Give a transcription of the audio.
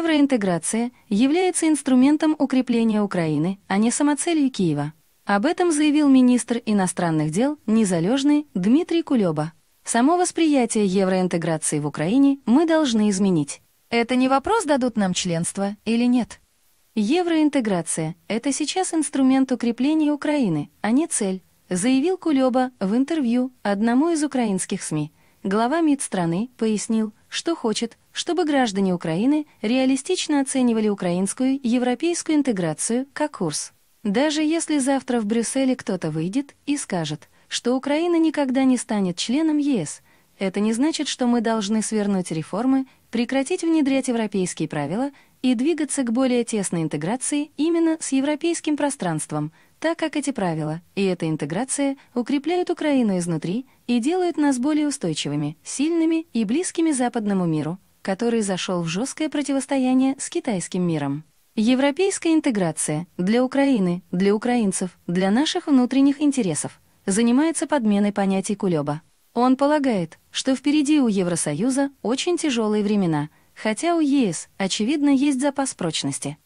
Евроинтеграция является инструментом укрепления Украины, а не самоцелью Киева. Об этом заявил министр иностранных дел Незалежный Дмитрий Кулеба. Само восприятие евроинтеграции в Украине мы должны изменить. Это не вопрос, дадут нам членство или нет. Евроинтеграция – это сейчас инструмент укрепления Украины, а не цель, заявил Кулеба в интервью одному из украинских СМИ. Глава МИД страны пояснил – что хочет, чтобы граждане Украины реалистично оценивали украинскую европейскую интеграцию как курс. Даже если завтра в Брюсселе кто-то выйдет и скажет, что Украина никогда не станет членом ЕС – это не значит, что мы должны свернуть реформы, прекратить внедрять европейские правила и двигаться к более тесной интеграции именно с европейским пространством, так как эти правила и эта интеграция укрепляют Украину изнутри и делают нас более устойчивыми, сильными и близкими западному миру, который зашел в жесткое противостояние с китайским миром. Европейская интеграция для Украины, для украинцев, для наших внутренних интересов занимается подменой понятий кулеба. Он полагает, что впереди у Евросоюза очень тяжелые времена, хотя у ЕС, очевидно, есть запас прочности.